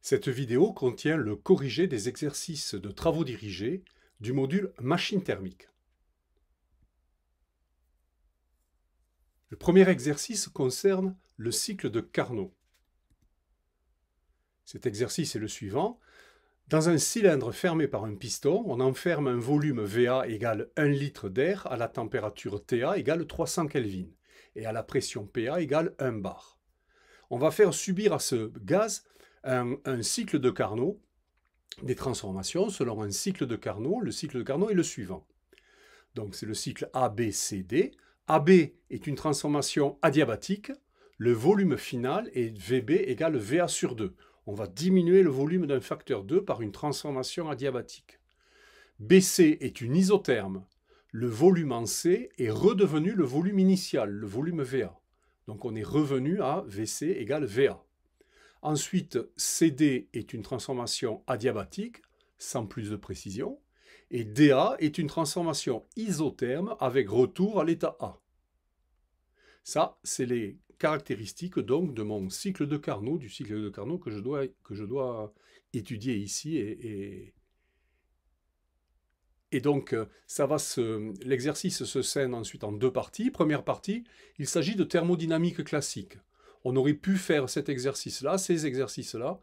Cette vidéo contient le corrigé des exercices de travaux dirigés du module Machine thermique. Le premier exercice concerne le cycle de Carnot. Cet exercice est le suivant. Dans un cylindre fermé par un piston, on enferme un volume VA égale 1 litre d'air à la température TA égale 300 Kelvin et à la pression PA égale 1 bar. On va faire subir à ce gaz un, cycle de Carnot, des transformations selon un cycle de Carnot. Le cycle de Carnot est le suivant. Donc c'est le cycle ABCD. AB est une transformation adiabatique. Le volume final est VB égale VA sur 2. On va diminuer le volume d'un facteur 2 par une transformation adiabatique. BC est une isotherme. Le volume en C est redevenu le volume initial, le volume VA. Donc on est revenu à VC égale VA. Ensuite, CD est une transformation adiabatique, sans plus de précision, et DA est une transformation isotherme avec retour à l'état A. Ça, c'est les caractéristiques donc de mon cycle de Carnot, du cycle de Carnot que je dois, que je dois étudier ici. Et, donc, l'exercice se scène ensuite en deux parties. Première partie, il s'agit de thermodynamique classique on aurait pu faire cet exercice-là, ces exercices-là,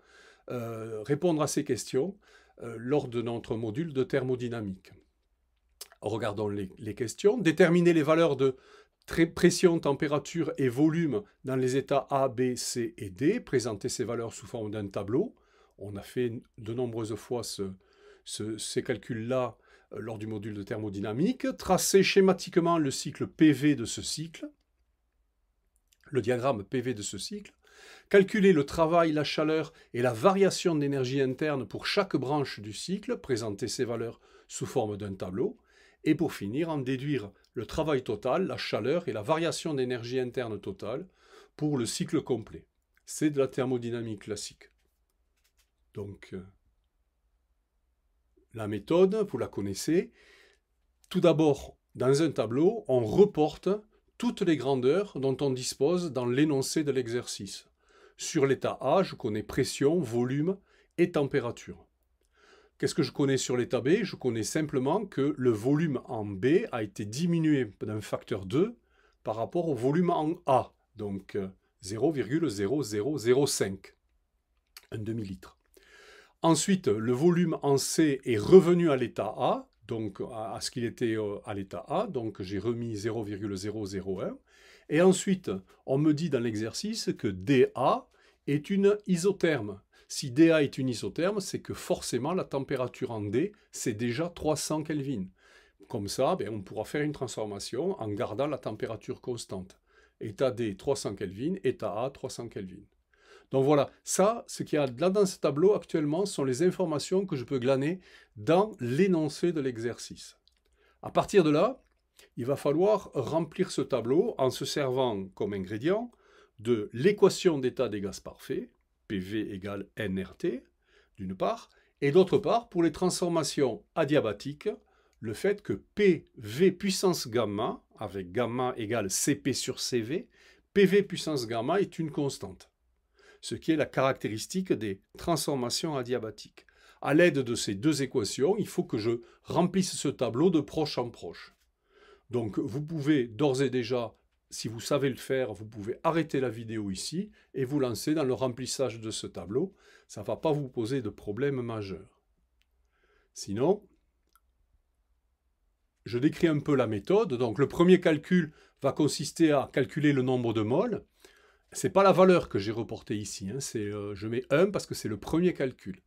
euh, répondre à ces questions euh, lors de notre module de thermodynamique. Regardons les, questions. Déterminer les valeurs de pression, température et volume dans les états A, B, C et D. Présenter ces valeurs sous forme d'un tableau. On a fait de nombreuses fois ces calculs-là euh, lors du module de thermodynamique. Tracer schématiquement le cycle PV de ce cycle le diagramme PV de ce cycle, calculer le travail, la chaleur et la variation d'énergie interne pour chaque branche du cycle, présenter ces valeurs sous forme d'un tableau, et pour finir en déduire le travail total, la chaleur et la variation d'énergie interne totale pour le cycle complet. C'est de la thermodynamique classique. Donc, euh, la méthode, vous la connaissez. Tout d'abord, dans un tableau, on reporte toutes les grandeurs dont on dispose dans l'énoncé de l'exercice. Sur l'état A, je connais pression, volume et température. Qu'est-ce que je connais sur l'état B Je connais simplement que le volume en B a été diminué d'un facteur 2 par rapport au volume en A, donc 0,0005, euh, un demi-litre. Ensuite, le volume en C est revenu à l'état A, donc à, ce qu'il était euh, à l'état A, donc j'ai remis 0,001. Et ensuite, on me dit dans l'exercice que DA est une isotherme. Si DA est une isotherme, c'est que forcément la température en D, c'est déjà 300 Kelvin. Comme ça, ben, on pourra faire une transformation en gardant la température constante. État D, 300 Kelvin, état A, 300 Kelvin. Donc voilà, ça, ce qu'il y a là dans ce tableau actuellement, sont les informations que je peux glaner dans l'énoncé de l'exercice. À partir de là, il va falloir remplir ce tableau en se servant comme ingrédient de l'équation d'état des gaz parfaits, PV égale NRT, d'une part, et d'autre part, pour les transformations adiabatiques, le fait que PV puissance gamma, avec gamma égale CP sur CV, PV puissance gamma est une constante ce qui est la caractéristique des transformations adiabatiques. À l'aide de ces deux équations, il faut que je remplisse ce tableau de proche en proche. Donc vous pouvez d'ores et déjà, si vous savez le faire, vous pouvez arrêter la vidéo ici et vous lancer dans le remplissage de ce tableau. Ça ne va pas vous poser de problème majeur. Sinon, je décris un peu la méthode. Donc le premier calcul va consister à calculer le nombre de moles c'est pas la valeur que j'ai reportée ici, hein, euh, je mets 1 parce que c'est le premier calcul.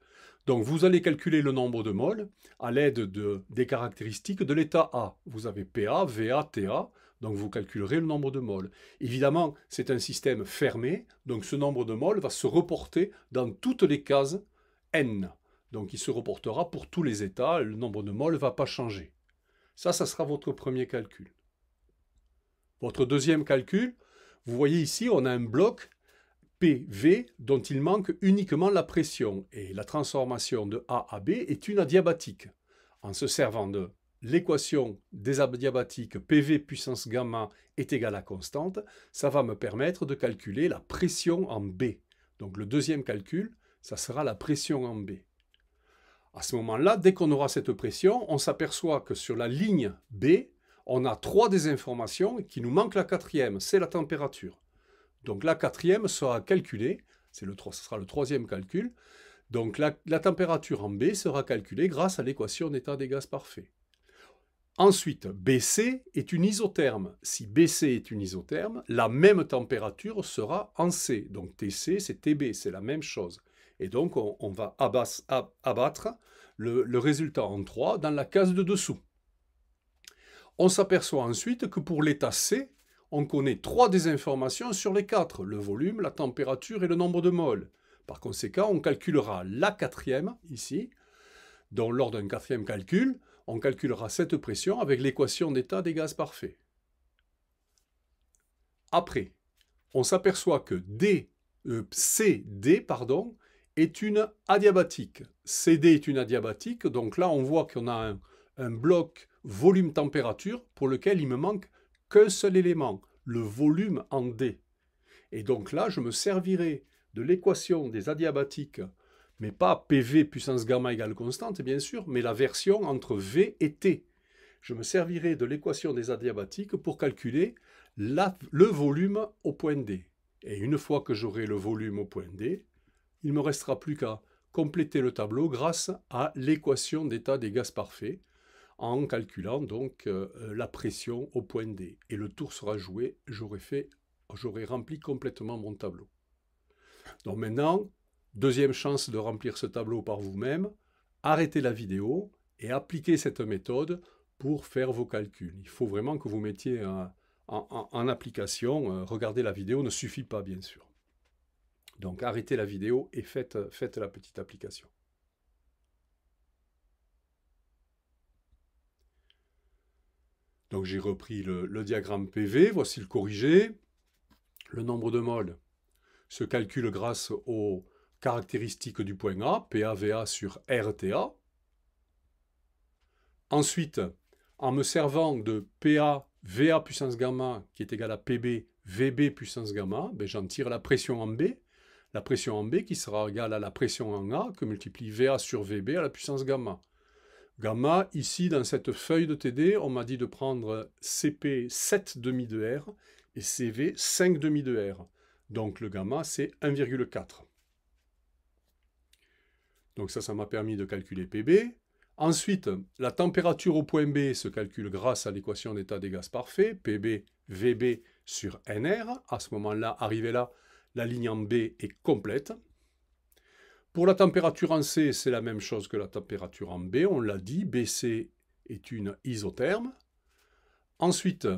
Donc vous allez calculer le nombre de moles à l'aide de, des caractéristiques de l'état A. Vous avez PA, VA, TA, donc vous calculerez le nombre de moles. Évidemment, c'est un système fermé, donc ce nombre de moles va se reporter dans toutes les cases N. Donc il se reportera pour tous les états, le nombre de moles ne va pas changer. Ça, ça sera votre premier calcul. Votre deuxième calcul, vous voyez ici, on a un bloc PV dont il manque uniquement la pression et la transformation de A à B est une adiabatique. En se servant de l'équation des adiabatiques PV puissance gamma est égale à constante, ça va me permettre de calculer la pression en B. Donc le deuxième calcul, ça sera la pression en B. À ce moment-là, dès qu'on aura cette pression, on s'aperçoit que sur la ligne B, on a trois des informations qui nous manque la quatrième, c'est la température. Donc la quatrième sera calculée, ce sera le troisième calcul, donc la, température en B sera calculée grâce à l'équation d'état des gaz parfaits. Ensuite, BC est une isotherme. Si BC est une isotherme, la même température sera en C. Donc TC, c'est TB, c'est la même chose. Et donc, on, va abattre le, le résultat en 3 dans la case de dessous. On s'aperçoit ensuite que pour l'état C, on connaît trois des informations sur les quatre, le volume, la température et le nombre de moles. Par conséquent, on calculera la quatrième, ici, Dans lors d'un quatrième calcul, on calculera cette pression avec l'équation d'état des gaz parfaits. Après, on s'aperçoit que D, euh, C CD pardon, est une adiabatique. CD est une adiabatique, donc là on voit qu'on a un, un bloc volume-température pour lequel il me manque qu'un seul élément, le volume en D. Et donc là, je me servirai de l'équation des adiabatiques, mais pas PV puissance gamma égale constante, bien sûr, mais la version entre V et T. Je me servirai de l'équation des adiabatiques pour calculer le volume au point D. Et une fois que j'aurai le volume au point D, il ne me restera plus qu'à compléter le tableau grâce à l'équation d'état des gaz parfaits, en calculant donc euh, euh, la pression au point D. Et le tour sera joué, j'aurai fait, rempli complètement mon tableau. Donc maintenant, deuxième chance de remplir ce tableau par vous-même, arrêtez la vidéo et appliquez cette méthode pour faire vos calculs. Il faut vraiment que vous mettiez en, application. Euh, regarder la vidéo ne suffit pas, bien sûr. Donc arrêtez la vidéo et faites la petite application. Donc j'ai repris le, diagramme PV, voici le corrigé, le nombre de moles se calcule grâce aux caractéristiques du point A, PAVA sur RTA. Ensuite, en me servant de PA, VA puissance gamma, qui est égal à PB, VB puissance gamma, ben, j'en tire la pression en B, la pression en B qui sera égale à la pression en A que multiplie VA sur VB à la puissance gamma. Gamma, ici, dans cette feuille de TD, on m'a dit de prendre CP 7 de R et CV 5 demi de R. Donc le gamma, c'est 1,4. Donc ça, ça m'a permis de calculer PB. Ensuite, la température au point B se calcule grâce à l'équation d'état des gaz parfaits, PB, VB sur NR. À ce moment-là, arrivé là, la ligne en B est complète. Pour la température en C, c'est la même chose que la température en B. On l'a dit, BC est une isotherme. Ensuite,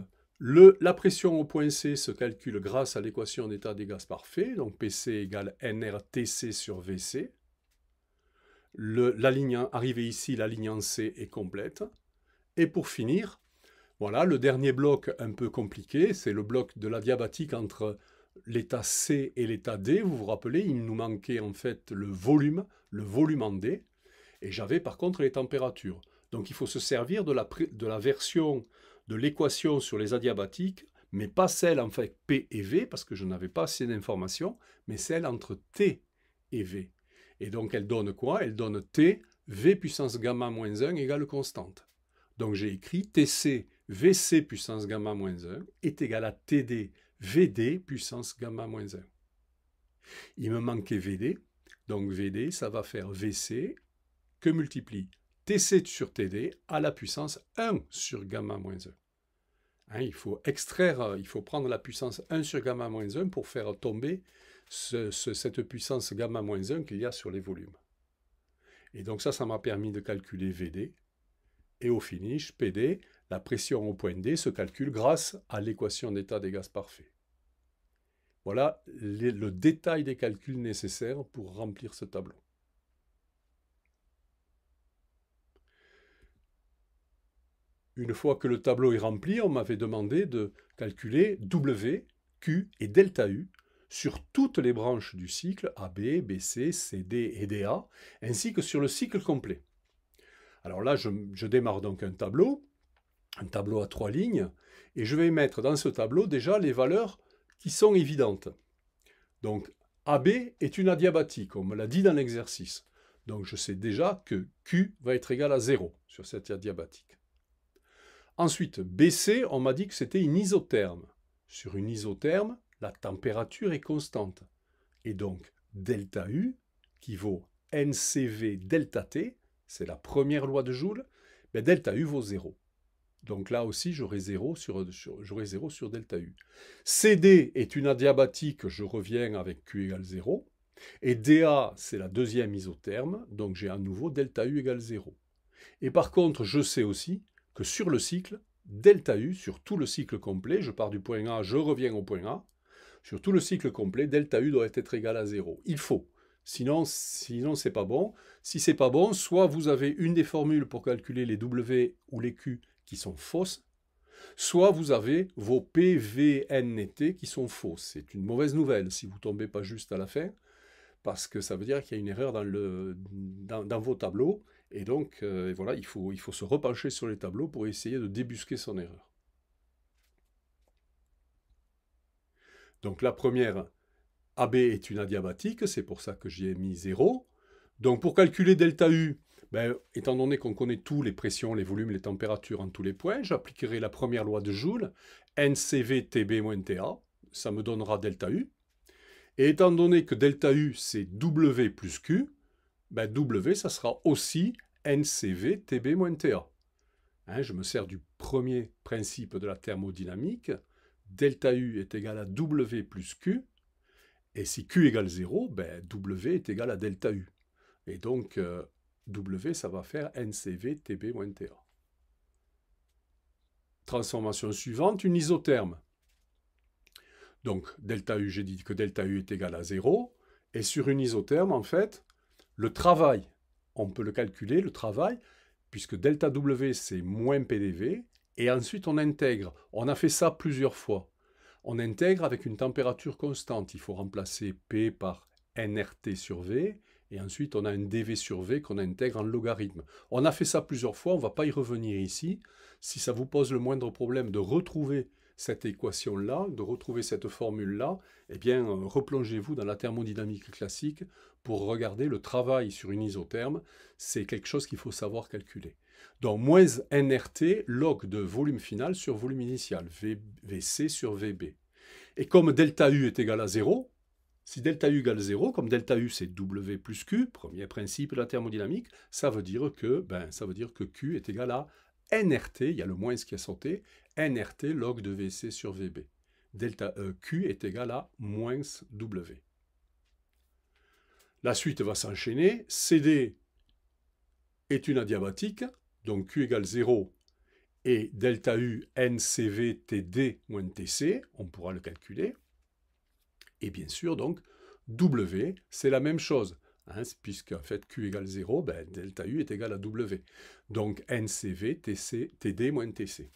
la pression au point C se calcule grâce à l'équation d'état des gaz parfaits, donc PC égale NRTC sur VC. Le, la ligne arrivée ici, la ligne en C est complète. Et pour finir, voilà le dernier bloc un peu compliqué, c'est le bloc de la diabatique entre l'état C et l'état D, vous vous rappelez, il nous manquait en fait le volume, le volume en D, et j'avais par contre les températures. Donc il faut se servir de la, version de l'équation sur les adiabatiques, mais pas celle en fait P et V, parce que je n'avais pas assez d'informations, mais celle entre T et V. Et donc elle donne quoi Elle donne T, V puissance gamma moins 1 égale constante. Donc j'ai écrit TC, VC puissance gamma moins 1 est égal à TD, VD puissance gamma moins 1. Il me manquait VD, donc VD, ça va faire VC que multiplie TC sur TD à la puissance 1 sur gamma moins 1. Hein, il faut extraire, euh, il faut prendre la puissance 1 sur gamma moins 1 pour faire tomber cette puissance gamma moins 1 qu'il y a sur les volumes. Et donc ça, ça m'a permis de calculer VD. Et au finish, PD, la pression au point D se calcule grâce à l'équation d'état des gaz parfaits. Voilà le détail des calculs nécessaires pour remplir ce tableau. Une fois que le tableau est rempli, on m'avait demandé de calculer W, Q et delta U sur toutes les branches du cycle AB, BC, CD et DA, ainsi que sur le cycle complet. Alors là, je démarre donc un tableau un tableau à trois lignes, et je vais mettre dans ce tableau déjà les valeurs qui sont évidentes. Donc AB est une adiabatique, on me l'a dit dans l'exercice. Donc je sais déjà que Q va être égal à 0 sur cette adiabatique. Ensuite, BC, on m'a dit que c'était une isotherme. Sur une isotherme, la température est constante. Et donc, delta U, qui vaut NCV delta T, c'est la première loi de Joule, mais ben, delta U vaut 0. Donc là aussi, j'aurai 0 sur, 0 sur delta U. CD est une adiabatique, je reviens avec Q égale 0. Et DA, c'est la deuxième isotherme, donc j'ai à nouveau delta U égale 0. Et par contre, je sais aussi que sur le cycle, delta U, sur tout le cycle complet, je pars du point A, je reviens au point A, sur tout le cycle complet, delta U doit être égal à 0. Il faut. Sinon, sinon c'est pas bon. Si c'est pas bon, soit vous avez une des formules pour calculer les W ou les Q qui sont fausses, soit vous avez vos PVNT qui sont fausses. C'est une mauvaise nouvelle si vous ne tombez pas juste à la fin, parce que ça veut dire qu'il y a une erreur dans, le, dans, vos tableaux, et donc euh, voilà, il faut, il faut se repencher sur les tableaux pour essayer de débusquer son erreur. Donc la première, AB est une adiabatique, c'est pour ça que j'y ai mis 0. Donc pour calculer delta U, ben, étant donné qu'on connaît tous les pressions, les volumes, les températures en tous les points, j'appliquerai la première loi de Joule, ncvtb ta ça me donnera delta U. Et étant donné que delta U, c'est W plus Q, ben W, ça sera aussi ncvtb ta hein, je me sers du premier principe de la thermodynamique. Delta U est égal à W plus Q. Et si Q égale 0, ben, W est égal à delta U. Et donc, euh, W, ça va faire NCV TB-TA. Transformation suivante, une isotherme. Donc, delta U, j'ai dit que delta U est égal à 0. Et sur une isotherme, en fait, le travail, on peut le calculer, le travail, puisque delta W, c'est moins PDV. Et ensuite, on intègre. On a fait ça plusieurs fois. On intègre avec une température constante. Il faut remplacer P par NRT sur V et ensuite, on a un dv sur v qu'on intègre en logarithme. On a fait ça plusieurs fois, on ne va pas y revenir ici. Si ça vous pose le moindre problème de retrouver cette équation-là, de retrouver cette formule-là, eh bien, euh, replongez-vous dans la thermodynamique classique pour regarder le travail sur une isotherme. C'est quelque chose qu'il faut savoir calculer. Donc, moins NRT, log de volume final sur volume initial, VC sur VB. Et comme delta U est égal à 0, si delta U égale 0, comme delta U c'est W plus Q, premier principe de la thermodynamique, ça veut dire que, ben, ça veut dire que Q est égal à nRT, il y a le moins qui a sauté, nRT log de VC sur VB. Delta e Q est égal à moins W. La suite va s'enchaîner. CD est une adiabatique, donc Q égale 0 et delta U NCV TD moins TC, on pourra le calculer. Et bien sûr, donc, W, c'est la même chose, hein, puisque en fait Q égale 0, ben, delta U est égal à W. Donc NCV, TC, TD moins TC.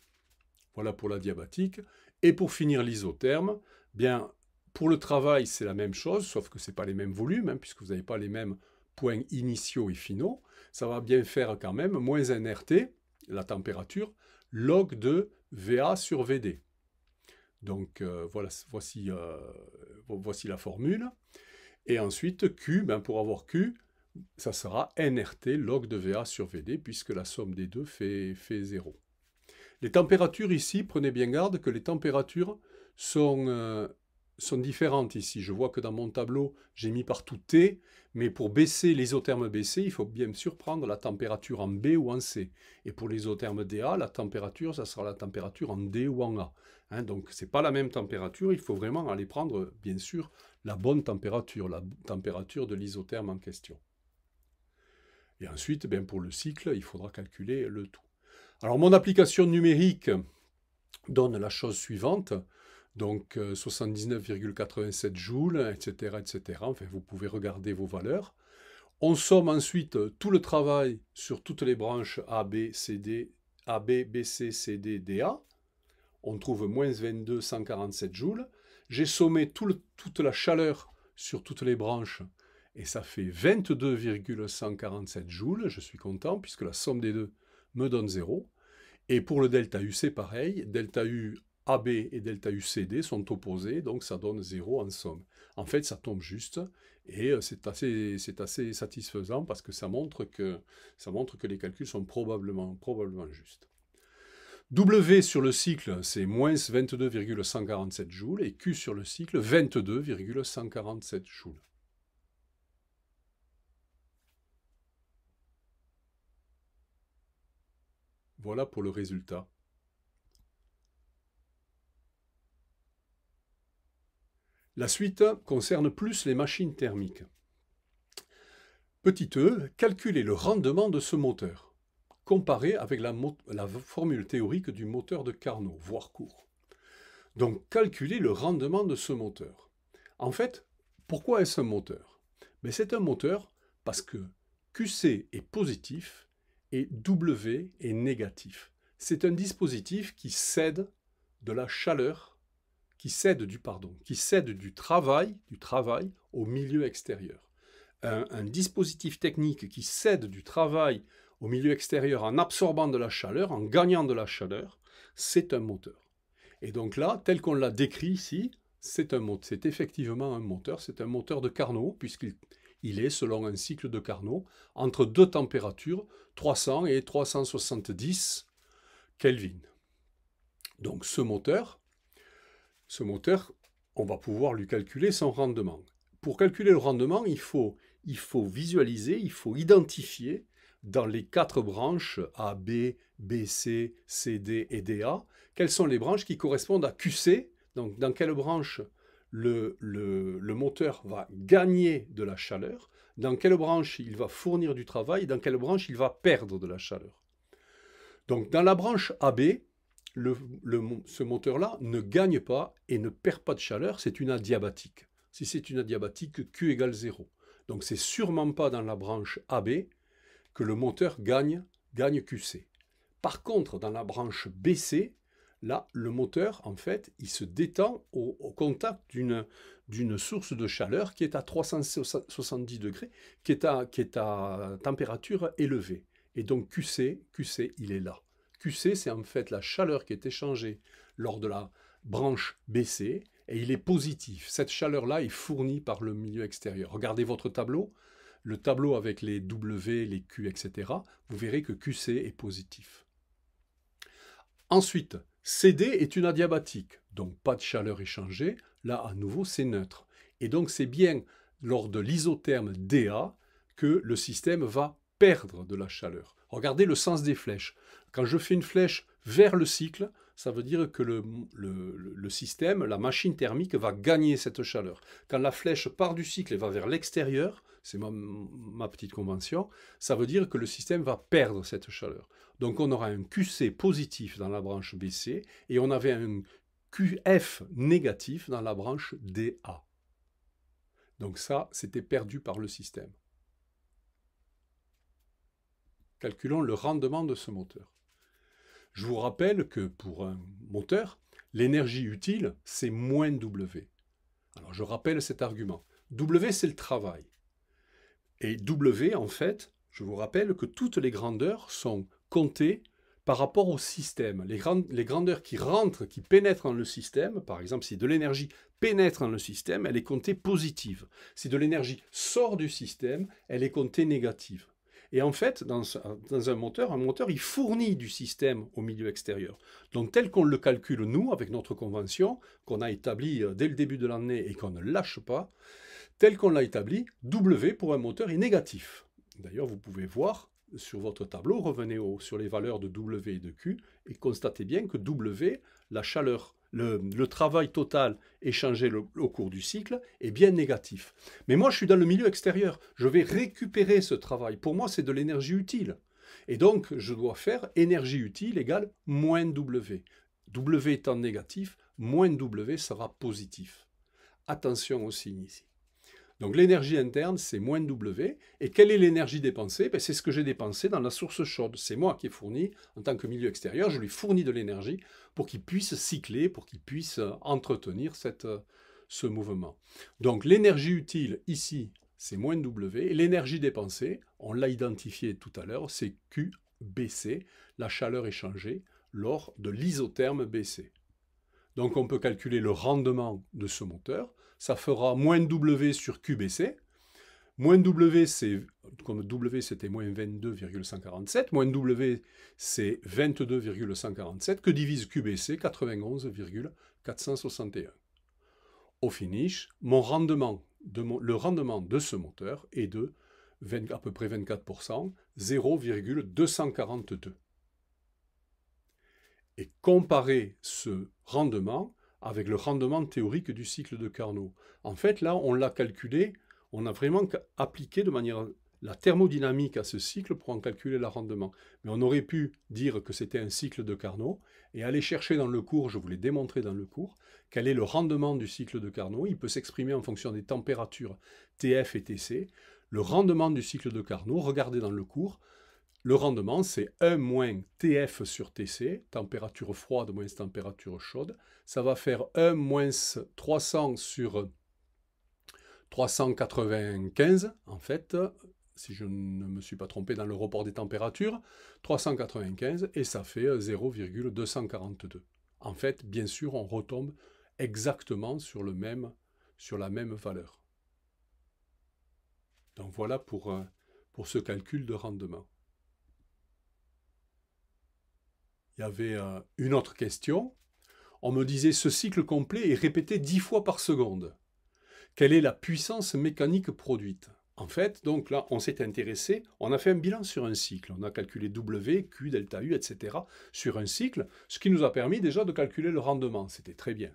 Voilà pour la diabatique. Et pour finir l'isotherme, bien, pour le travail, c'est la même chose, sauf que ce n'est pas les mêmes volumes, hein, puisque vous n'avez pas les mêmes points initiaux et finaux. Ça va bien faire quand même moins NRT, la température, log de VA sur VD. Donc euh, voilà, euh, voici, la formule. Et ensuite, Q, ben, pour avoir Q, ça sera NRT log de VA sur VD, puisque la somme des deux fait, 0. Les températures ici, prenez bien garde que les températures sont, euh, sont différentes ici. Je vois que dans mon tableau, j'ai mis partout T, mais pour baisser l'isotherme BC, il faut bien sûr prendre la température en B ou en C. Et pour l'isotherme DA, la température, ça sera la température en D ou en A. Hein, donc ce n'est pas la même température, il faut vraiment aller prendre, bien sûr, la bonne température, la température de l'isotherme en question. Et ensuite, ben, pour le cycle, il faudra calculer le tout. Alors mon application numérique donne la chose suivante donc 79,87 euh, joules, etc., etc. Enfin, vous pouvez regarder vos valeurs. On somme ensuite tout le travail sur toutes les branches A, B, C, D, A, B, B, C, C, D, D, On trouve moins 22, joules. J'ai sommé toute la chaleur sur toutes les branches et ça fait 22,147 joules. Je suis content puisque la somme des deux me donne 0. Et pour le delta U, c'est pareil. Delta U AB et delta UCD sont opposés, donc ça donne 0 en somme. En fait, ça tombe juste, et euh, c'est assez, satisfaisant parce que ça montre que, les calculs sont probablement, probablement justes. W sur le cycle, c'est moins 22,147 joules, et Q sur le cycle, 22,147 joules. Voilà pour le résultat. La suite concerne plus les machines thermiques. Petit e, calculer le rendement de ce moteur, comparé avec la, formule théorique du moteur de Carnot, voire court. Donc calculer le rendement de ce moteur. En fait, pourquoi est-ce un moteur Mais ben, C'est un moteur parce que QC est positif et W est négatif. C'est un dispositif qui cède de la chaleur qui cède du pardon, qui cède du travail, du travail au milieu extérieur. Un, dispositif technique qui cède du travail au milieu extérieur en absorbant de la chaleur, en gagnant de la chaleur, c'est un moteur. Et donc là, tel qu'on l'a décrit ici, c'est un c'est effectivement un moteur, c'est un moteur de Carnot puisqu'il il est, selon un cycle de Carnot, entre deux températures, 300 et 370 Kelvin. Donc ce moteur, ce moteur, on va pouvoir lui calculer son rendement. Pour calculer le rendement, il faut, visualiser, il faut identifier dans les quatre branches AB, BC, CD C, D et DA, quelles sont les branches qui correspondent à QC, donc dans quelle branche le, le moteur va gagner de la chaleur, dans quelle branche il va fournir du travail, dans quelle branche il va perdre de la chaleur. Donc dans la branche AB, ce moteur-là ne gagne pas et ne perd pas de chaleur, c'est une adiabatique. Si c'est une adiabatique, Q égale 0. Donc c'est sûrement pas dans la branche AB que le moteur gagne, gagne QC. Par contre, dans la branche BC, là, le moteur, en fait, il se détend au, contact d'une source de chaleur qui est à 370 degrés, qui est à, qui est à température élevée. Et donc QC, QC, il est là. QC, c'est en fait la chaleur qui est échangée lors de la branche BC et il est positif. Cette chaleur-là est fournie par le milieu extérieur. Regardez votre tableau, le tableau avec les W, les Q, etc. Vous verrez que QC est positif. Ensuite, CD est une adiabatique, donc pas de chaleur échangée. Là, à nouveau, c'est neutre. Et donc, c'est bien lors de l'isotherme DA que le système va perdre de la chaleur. Regardez le sens des flèches. Quand je fais une flèche vers le cycle, ça veut dire que le, système, la machine thermique va gagner cette chaleur. Quand la flèche part du cycle et va vers l'extérieur, c'est ma, ma, petite convention, ça veut dire que le système va perdre cette chaleur. Donc on aura un QC positif dans la branche BC et on avait un QF négatif dans la branche DA. Donc ça, c'était perdu par le système. Calculons le rendement de ce moteur. Je vous rappelle que pour un moteur, l'énergie utile, c'est moins W. Alors je rappelle cet argument. W, c'est le travail. Et W, en fait, je vous rappelle que toutes les grandeurs sont comptées par rapport au système. Les, les grandeurs qui rentrent, qui pénètrent dans le système, par exemple, si de l'énergie pénètre dans le système, elle est comptée positive. Si de l'énergie sort du système, elle est comptée négative. Et en fait, dans, un moteur, un moteur, il fournit du système au milieu extérieur. Donc tel qu'on le calcule, nous, avec notre convention, qu'on a établie euh, dès le début de l'année et qu'on ne lâche pas, tel qu'on l'a établi, W pour un moteur est négatif. D'ailleurs, vous pouvez voir sur votre tableau, revenez au, sur les valeurs de W et de Q, et constatez bien que W, la chaleur le, travail total échangé au cours du cycle est bien négatif. Mais moi, je suis dans le milieu extérieur. Je vais récupérer ce travail. Pour moi, c'est de l'énergie utile. Et donc, je dois faire énergie utile égale moins W. W étant négatif, moins W sera positif. Attention au signe ici. Donc l'énergie interne, c'est moins W. Et quelle est l'énergie dépensée ben, C'est ce que j'ai dépensé dans la source chaude. C'est moi qui ai fourni, en tant que milieu extérieur, je lui fournis de l'énergie pour qu'il puisse cycler, pour qu'il puisse euh, entretenir euh, ce mouvement. Donc l'énergie utile ici, c'est moins W. Et l'énergie dépensée, on l'a identifié tout à l'heure, c'est QBC, la chaleur échangée lors de l'isotherme BC. Donc on peut calculer le rendement de ce moteur. Ça fera moins W sur QBC. Moins W, c'est, comme W c'était moins 22,147, moins W c'est 22,147, que divise QBC 91,461. Au finish, mon rendement le rendement de ce moteur est de à peu près 24%, 0,242 et comparer ce rendement avec le rendement théorique du cycle de Carnot. En fait, là, on l'a calculé, on a vraiment appliqué de manière la thermodynamique à ce cycle pour en calculer le rendement. Mais on aurait pu dire que c'était un cycle de Carnot et aller chercher dans le cours, je vous l'ai démontré dans le cours, quel est le rendement du cycle de Carnot. Il peut s'exprimer en fonction des températures TF et TC. Le rendement du cycle de Carnot, regardez dans le cours, le rendement, c'est 1 moins TF sur TC, température froide moins température chaude. Ça va faire 1 moins 300 sur 395, en fait, si je ne me suis pas trompé dans le report des températures, 395, et ça fait 0,242. En fait, bien sûr, on retombe exactement sur, le même, sur la même valeur. Donc voilà pour, euh, pour ce calcul de rendement. il y avait euh, une autre question. On me disait ce cycle complet est répété dix fois par seconde. Quelle est la puissance mécanique produite En fait, donc là, on s'est intéressé, on a fait un bilan sur un cycle. On a calculé W, Q, delta U, etc. sur un cycle, ce qui nous a permis déjà de calculer le rendement. C'était très bien.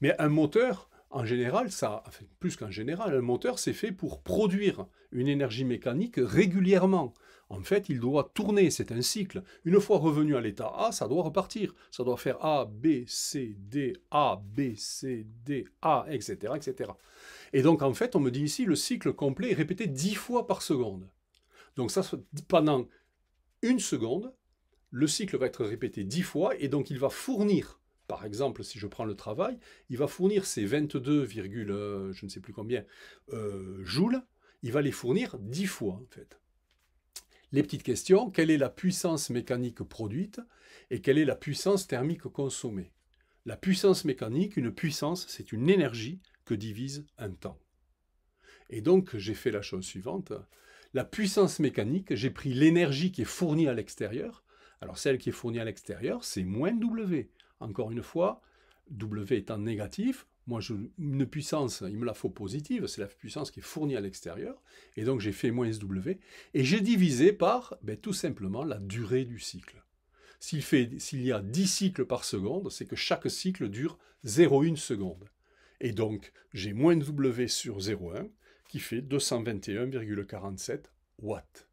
Mais un moteur, en général, ça, fait plus qu'en général, un moteur, c'est fait pour produire une énergie mécanique régulièrement. En fait, il doit tourner, c'est un cycle. Une fois revenu à l'état A, ça doit repartir. Ça doit faire A, B, C, D, A, B, C, D, A, etc. etc. Et donc, en fait, on me dit ici, le cycle complet est répété 10 fois par seconde. Donc ça, pendant une seconde, le cycle va être répété 10 fois, et donc il va fournir par exemple, si je prends le travail, il va fournir ces 22, euh, je ne sais plus combien, euh, joules, il va les fournir 10 fois en fait les petites questions, quelle est la puissance mécanique produite et quelle est la puissance thermique consommée La puissance mécanique, une puissance, c'est une énergie que divise un temps. Et donc j'ai fait la chose suivante, la puissance mécanique, j'ai pris l'énergie qui est fournie à l'extérieur, alors celle qui est fournie à l'extérieur, c'est moins W. Encore une fois, W étant négatif, moi, je, une puissance, il me la faut positive, c'est la puissance qui est fournie à l'extérieur, et donc j'ai fait moins SW, et j'ai divisé par ben, tout simplement la durée du cycle. S'il, y a 10 cycles par seconde, c'est que chaque cycle dure 0,1 seconde. Et donc, j'ai moins W sur 0,1 qui fait 221,47 watts.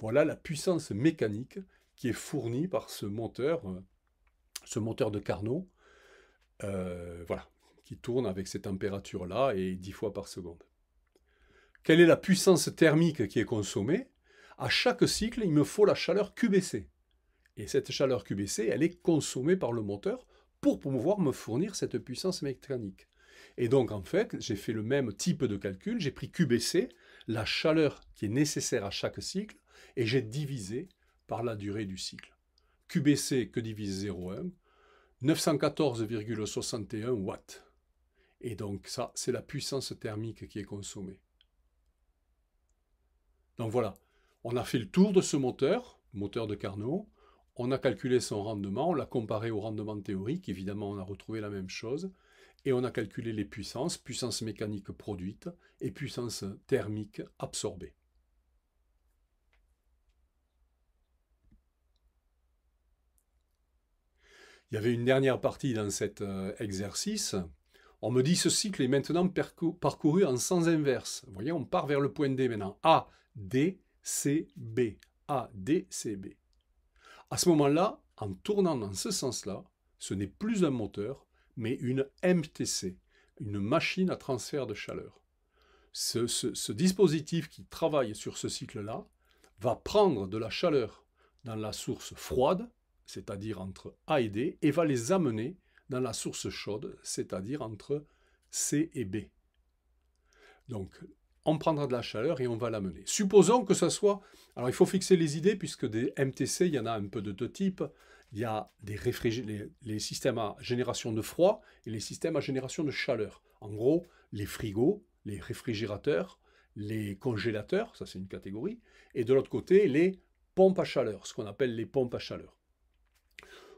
Voilà la puissance mécanique qui est fournie par ce moteur, euh, ce moteur de Carnot. Euh, voilà qui tourne avec cette température là et 10 fois par seconde. Quelle est la puissance thermique qui est consommée À chaque cycle, il me faut la chaleur QBC. Et cette chaleur QBC, elle est consommée par le moteur pour pouvoir me fournir cette puissance mécanique. Et donc, en fait, j'ai fait le même type de calcul, j'ai pris QBC, la chaleur qui est nécessaire à chaque cycle, et j'ai divisé par la durée du cycle. QBC que divise 0,1, 914,61 watts. Et donc ça, c'est la puissance thermique qui est consommée. Donc voilà, on a fait le tour de ce moteur, moteur de Carnot, on a calculé son rendement, on l'a comparé au rendement théorique, évidemment on a retrouvé la même chose, et on a calculé les puissances, puissance mécanique produite et puissance thermique absorbée. Il y avait une dernière partie dans cet euh, exercice on me dit ce cycle est maintenant parcouru en sens inverse. voyez, on part vers le point D maintenant. A, D, C, B. A, D, C, B. À ce moment-là, en tournant dans ce sens-là, ce n'est plus un moteur, mais une MTC, une machine à transfert de chaleur. Ce, ce dispositif qui travaille sur ce cycle-là va prendre de la chaleur dans la source froide, c'est-à-dire entre A et D, et va les amener dans la source chaude, c'est-à-dire entre C et B. Donc, on prendra de la chaleur et on va l'amener. Supposons que ce soit... Alors, il faut fixer les idées, puisque des MTC, il y en a un peu de deux types. Il y a des les systèmes à génération de froid et les systèmes à génération de chaleur. En gros, les frigos, les réfrigérateurs, les congélateurs, ça c'est une catégorie, et de l'autre côté, les pompes à chaleur, ce qu'on appelle les pompes à chaleur.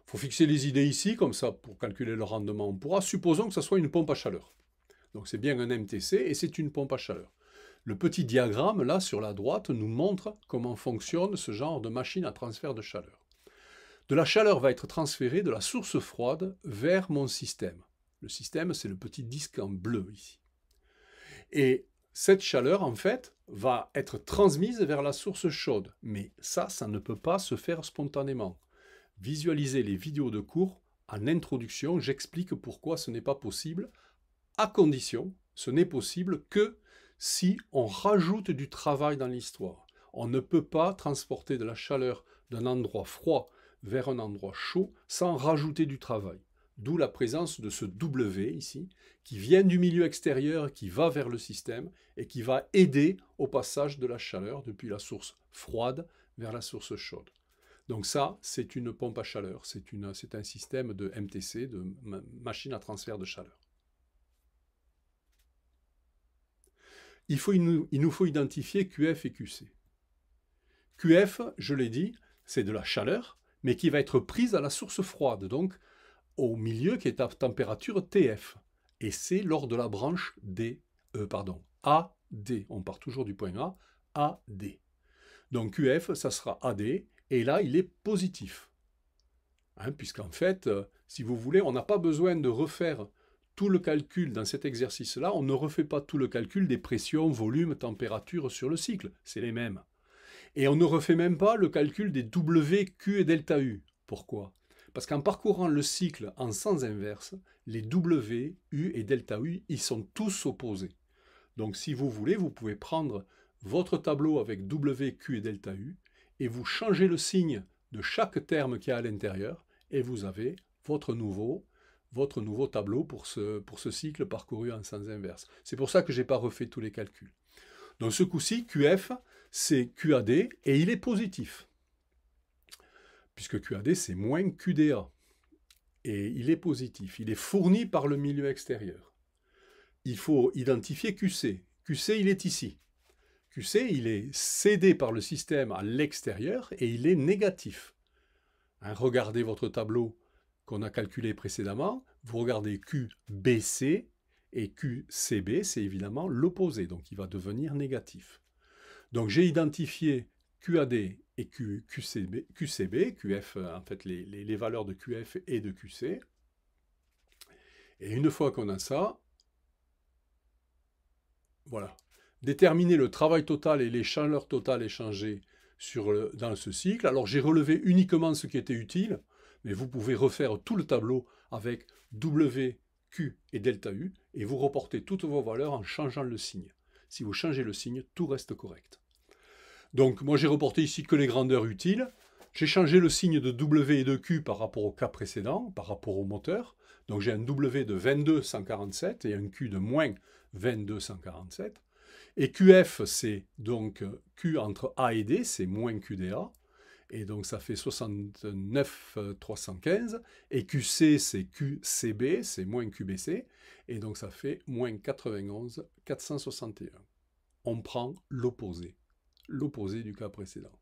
Il faut fixer les idées ici, comme ça, pour calculer le rendement, on pourra. Supposons que ça soit une pompe à chaleur. Donc c'est bien un MTC et c'est une pompe à chaleur. Le petit diagramme, là, sur la droite, nous montre comment fonctionne ce genre de machine à transfert de chaleur. De la chaleur va être transférée de la source froide vers mon système. Le système, c'est le petit disque en bleu ici. Et cette chaleur, en fait, va être transmise vers la source chaude. Mais ça, ça ne peut pas se faire spontanément visualiser les vidéos de cours, en introduction, j'explique pourquoi ce n'est pas possible, à condition, ce n'est possible que si on rajoute du travail dans l'histoire. On ne peut pas transporter de la chaleur d'un endroit froid vers un endroit chaud sans rajouter du travail. D'où la présence de ce W ici, qui vient du milieu extérieur, qui va vers le système et qui va aider au passage de la chaleur depuis la source froide vers la source chaude. Donc ça, c'est une pompe à chaleur, c'est un système de MTC, de machine à transfert de chaleur. Il, faut, il nous faut identifier QF et QC. QF, je l'ai dit, c'est de la chaleur, mais qui va être prise à la source froide, donc au milieu qui est à température TF. Et c'est lors de la branche D, euh, pardon, AD. On part toujours du point A, AD. Donc QF, ça sera AD, et là, il est positif. Hein, puisqu'en fait, euh, si vous voulez, on n'a pas besoin de refaire tout le calcul dans cet exercice-là. On ne refait pas tout le calcul des pressions, volumes, températures sur le cycle. C'est les mêmes. Et on ne refait même pas le calcul des W, Q et delta U. Pourquoi Parce qu'en parcourant le cycle en sens inverse, les W, U et delta U, ils sont tous opposés. Donc si vous voulez, vous pouvez prendre votre tableau avec W, Q et delta U et vous changez le signe de chaque terme qu'il y a à l'intérieur et vous avez votre nouveau, votre nouveau tableau pour ce, pour ce cycle parcouru en sens inverse. C'est pour ça que je n'ai pas refait tous les calculs. Donc ce coup-ci, QF, c'est QAD et il est positif. Puisque QAD, c'est moins QDA. Et il est positif. Il est fourni par le milieu extérieur. Il faut identifier QC. QC, il est ici. QC, il est cédé par le système à l'extérieur et il est négatif. Hein, regardez votre tableau qu'on a calculé précédemment, vous regardez QBC et QCB, c'est évidemment l'opposé, donc il va devenir négatif. Donc j'ai identifié QAD et QCB, QF, en fait les valeurs de QF et de QC. Et une fois qu'on a ça, voilà, déterminer le travail total et les chaleurs totales échangées dans ce cycle. Alors j'ai relevé uniquement ce qui était utile, mais vous pouvez refaire tout le tableau avec W, Q et delta U, et vous reportez toutes vos valeurs en changeant le signe. Si vous changez le signe, tout reste correct. Donc moi j'ai reporté ici que les grandeurs utiles. J'ai changé le signe de W et de Q par rapport au cas précédent, par rapport au moteur. Donc j'ai un W de 2247 et un Q de moins 2247. Et QF, c'est donc Q entre A et D, c'est moins QDA. Et donc ça fait 69,315. Euh, et QC, c'est QCB, c'est moins QBC. Et donc ça fait moins 91,461. On prend l'opposé, l'opposé du cas précédent.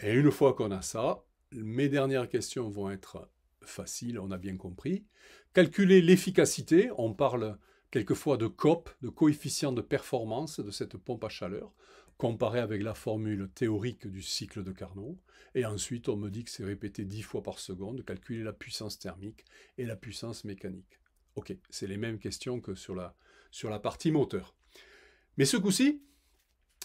Et une fois qu'on a ça, mes dernières questions vont être faciles, on a bien compris. Calculer l'efficacité, on parle quelquefois de COP, de coefficient de performance de cette pompe à chaleur, comparé avec la formule théorique du cycle de Carnot. Et ensuite, on me dit que c'est répété dix fois par seconde, calculer la puissance thermique et la puissance mécanique. Ok, c'est les mêmes questions que sur la, sur la partie moteur. Mais ce coup-ci,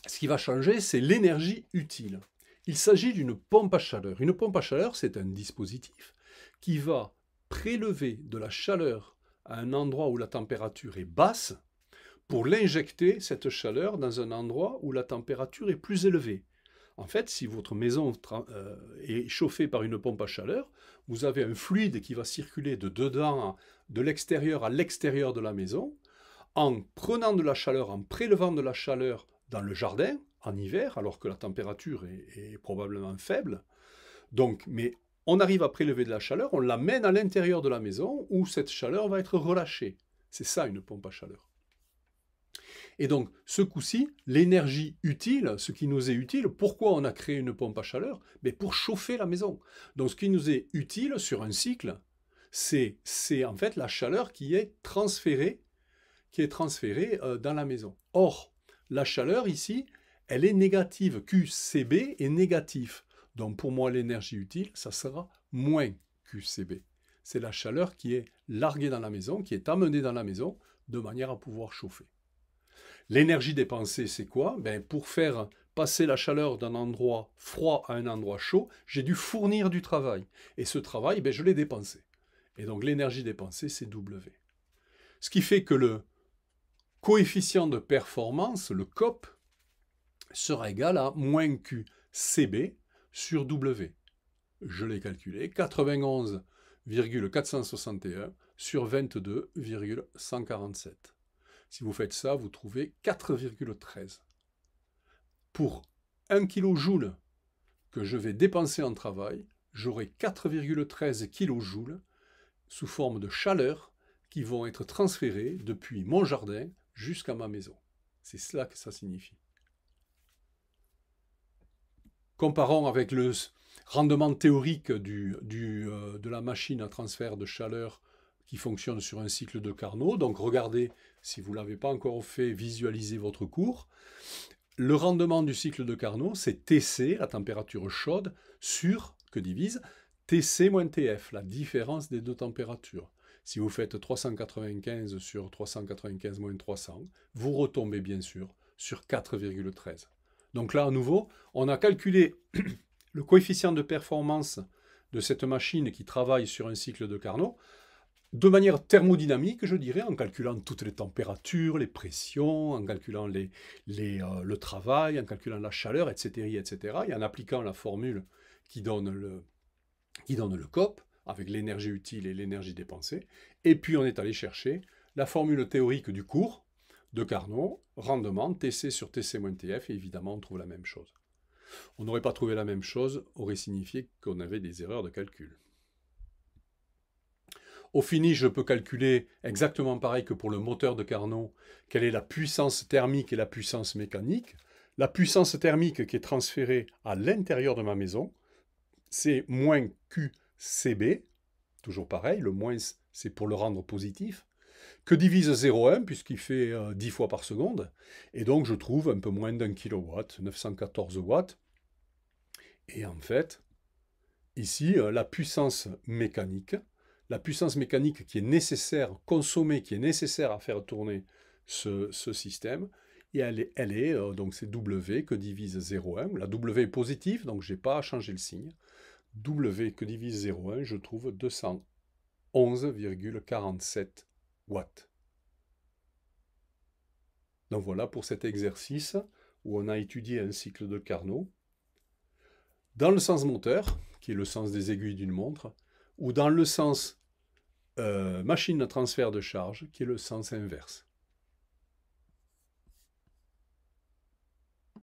ce qui va changer, c'est l'énergie utile. Il s'agit d'une pompe à chaleur. Une pompe à chaleur, c'est un dispositif qui va prélever de la chaleur un endroit où la température est basse pour l'injecter, cette chaleur, dans un endroit où la température est plus élevée. En fait, si votre maison euh, est chauffée par une pompe à chaleur, vous avez un fluide qui va circuler de dedans, de l'extérieur à l'extérieur de la maison, en prenant de la chaleur, en prélevant de la chaleur dans le jardin, en hiver, alors que la température est, probablement faible. Donc, mais on arrive à prélever de la chaleur, on l'amène à l'intérieur de la maison où cette chaleur va être relâchée. C'est ça une pompe à chaleur. Et donc, ce coup-ci, l'énergie utile, ce qui nous est utile, pourquoi on a créé une pompe à chaleur Mais Pour chauffer la maison. Donc, ce qui nous est utile sur un cycle, c'est en fait la chaleur qui est transférée, qui est transférée euh, dans la maison. Or, la chaleur ici, elle est négative. QCB est négatif. Donc pour moi, l'énergie utile, ça sera moins QCB. C'est la chaleur qui est larguée dans la maison, qui est amenée dans la maison de manière à pouvoir chauffer. L'énergie dépensée, c'est quoi ben, Pour faire passer la chaleur d'un endroit froid à un endroit chaud, j'ai dû fournir du travail. Et ce travail, ben, je l'ai dépensé. Et donc l'énergie dépensée, c'est W. Ce qui fait que le coefficient de performance, le COP, sera égal à moins QCB, sur W. Je l'ai calculé, 91,461 sur 22,147. Si vous faites ça, vous trouvez 4,13. Pour 1 kJ que je vais dépenser en travail, j'aurai 4,13 kJ sous forme de chaleur qui vont être transférés depuis mon jardin jusqu'à ma maison. C'est cela que ça signifie comparons avec le rendement théorique euh, de la machine à transfert de chaleur qui fonctionne sur un cycle de Carnot. Donc regardez, si vous ne l'avez pas encore fait, visualisez votre cours. Le rendement du cycle de Carnot, c'est TC, la température chaude, sur, que divise, TC moins TF, la différence des deux températures. Si vous faites 395 sur 395 moins 300, vous retombez bien sûr sur 4,13. Donc là, à nouveau, on a calculé le coefficient de performance de cette machine qui travaille sur un cycle de Carnot de manière thermodynamique, je dirais, en calculant toutes les températures, les pressions, en calculant euh, le travail, en calculant la chaleur, etc., etc., et en appliquant la formule qui donne le, qui donne le COP, avec l'énergie utile et l'énergie dépensée. Et puis on est allé chercher la formule théorique du cours, de Carnot, rendement, TC sur TC-TF, et évidemment, on trouve la même chose. On n'aurait pas trouvé la même chose, aurait signifié qu'on avait des erreurs de calcul. Au fini, je peux calculer exactement pareil que pour le moteur de Carnot, quelle est la puissance thermique et la puissance mécanique. La puissance thermique qui est transférée à l'intérieur de ma maison, c'est moins QCB, toujours pareil, le moins c'est pour le rendre positif, que divise 0,1 puisqu'il fait 10 euh, fois par seconde. Et donc je trouve un peu moins d'un kilowatt, 914 watts. Et en fait, ici, euh, la puissance mécanique, la puissance mécanique qui est nécessaire, consommée, qui est nécessaire à faire tourner ce, système, et elle est, elle est euh, donc c'est W que divise 0,1. La W est positive, donc je n'ai pas à changer le signe. W que divise 0,1, je trouve 211,47 donc voilà pour cet exercice où on a étudié un cycle de Carnot. Dans le sens moteur, qui est le sens des aiguilles d'une montre, ou dans le sens euh, machine à transfert de charge, qui est le sens inverse.